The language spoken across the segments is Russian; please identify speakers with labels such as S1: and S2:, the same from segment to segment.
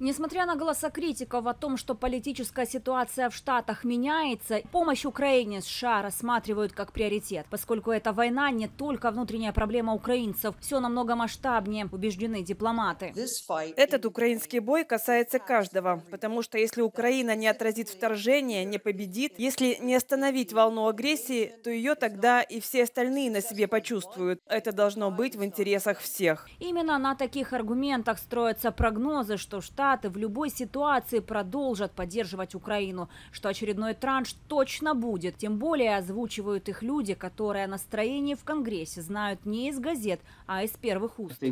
S1: Несмотря на голоса критиков о том, что политическая ситуация в Штатах меняется, помощь Украине США рассматривают как приоритет, поскольку эта война не только внутренняя проблема украинцев, все намного масштабнее, убеждены дипломаты. Этот украинский
S2: бой касается каждого, потому что если Украина не отразит вторжение, не победит, если не остановить волну агрессии, то ее тогда и все остальные на себе почувствуют. Это должно быть в интересах всех. Именно на таких аргументах строятся прогнозы, что
S1: Штаты Штаты в любой ситуации продолжат поддерживать Украину, что очередной транш точно будет. Тем более озвучивают их люди, которые о настроении в Конгрессе знают не из газет, а из первых уст.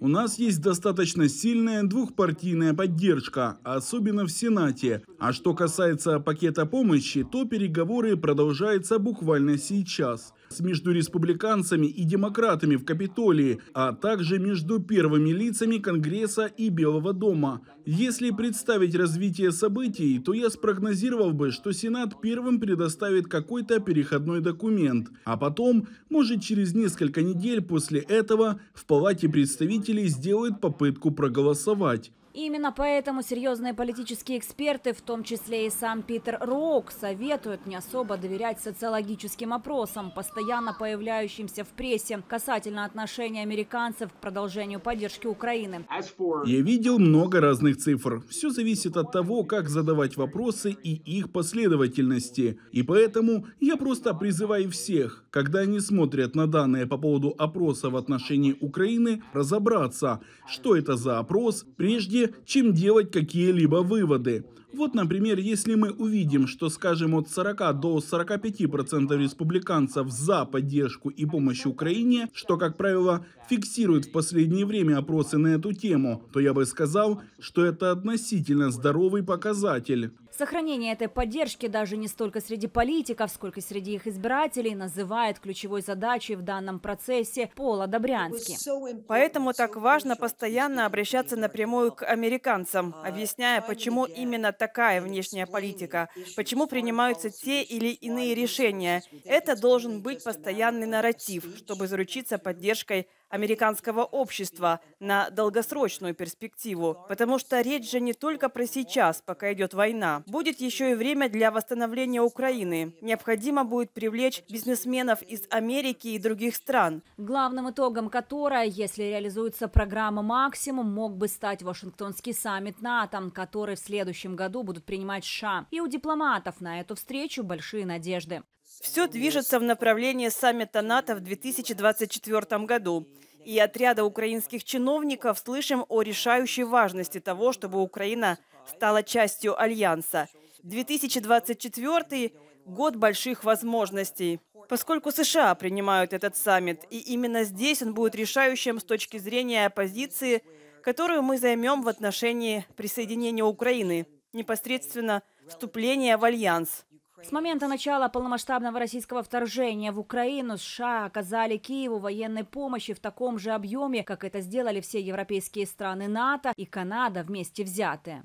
S3: У нас есть достаточно сильная двухпартийная поддержка, особенно в Сенате. А что касается пакета помощи, то переговоры продолжаются буквально сейчас между республиканцами и демократами в Капитолии, а также между первыми лицами Конгресса и Белого дома. Если представить развитие событий, то я спрогнозировал бы, что Сенат первым предоставит какой-то переходной документ, а потом, может через несколько недель после этого, в Палате представителей сделает попытку проголосовать.
S1: Именно поэтому серьезные политические эксперты, в том числе и сам Питер Рок, советуют не особо доверять социологическим опросам, постоянно появляющимся в прессе, касательно отношения американцев к продолжению поддержки Украины.
S3: Я видел много разных цифр. Все зависит от того, как задавать вопросы и их последовательности. И поэтому я просто призываю всех, когда они смотрят на данные по поводу опроса в отношении Украины, разобраться, что это за опрос, прежде чем делать какие-либо выводы. Вот, например, если мы увидим, что, скажем, от 40 до 45% республиканцев за поддержку и помощь Украине, что, как правило, фиксирует в последнее время опросы на эту тему, то я бы сказал, что это относительно здоровый показатель.
S1: Сохранение этой поддержки даже не столько среди политиков, сколько среди их избирателей называет ключевой задачей в данном процессе
S2: Пола Добрянски. Поэтому так важно постоянно обращаться напрямую к американцам, объясняя, почему именно такая внешняя политика, почему принимаются те или иные решения. Это должен быть постоянный нарратив, чтобы заручиться поддержкой американского общества на долгосрочную перспективу, потому что речь же не только про сейчас, пока идет война. Будет еще и время для восстановления Украины. Необходимо будет привлечь бизнесменов из Америки и других стран.
S1: Главным итогом которой, если реализуется программа «Максимум», мог бы стать Вашингтонский саммит НАТО, который в следующем году будут принимать США. И у дипломатов на эту встречу
S2: большие надежды. Все движется в направлении саммита НАТО в 2024 году. И отряда украинских чиновников слышим о решающей важности того, чтобы Украина стала частью Альянса. 2024 год больших возможностей, поскольку США принимают этот саммит, и именно здесь он будет решающим с точки зрения оппозиции, которую мы займем в отношении присоединения Украины, непосредственно вступления в Альянс.
S1: С момента начала полномасштабного российского вторжения в Украину США оказали Киеву военной помощи в таком же объеме, как это сделали все европейские страны НАТО и Канада вместе взятые.